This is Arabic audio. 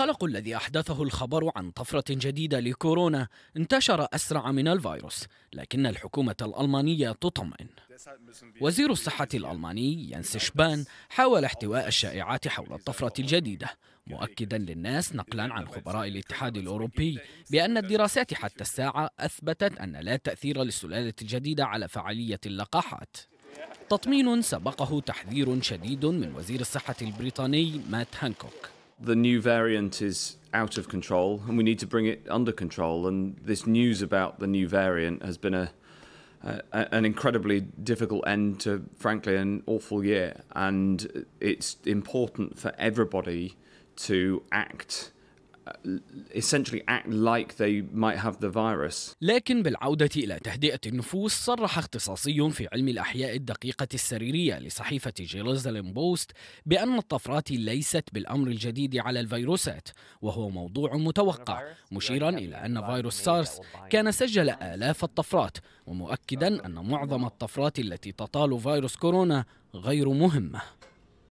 القلق الذي أحدثه الخبر عن طفرة جديدة لكورونا انتشر أسرع من الفيروس لكن الحكومة الألمانية تطمئن وزير الصحة الألماني ينس شبان حاول احتواء الشائعات حول الطفرة الجديدة مؤكدا للناس نقلا عن خبراء الاتحاد الأوروبي بأن الدراسات حتى الساعة أثبتت أن لا تأثير للسلالة الجديدة على فعالية اللقاحات تطمين سبقه تحذير شديد من وزير الصحة البريطاني مات هانكوك the new variant is out of control and we need to bring it under control. And this news about the new variant has been a, a an incredibly difficult end to, frankly, an awful year. And it's important for everybody to act essentially act like they might have the virus. لكن بالعودة إلى تهدئة النفوس صرح اختصاصي في علم الأحياء الدقيقة السريرية لصحيفة جيروزاليم بوست بأن الطفرات ليست بالأمر الجديد على الفيروسات وهو موضوع متوقع مشيرا إلى أن فيروس سارس كان سجل آلاف الطفرات ومؤكدا أن معظم الطفرات التي تطال فيروس كورونا غير مهمه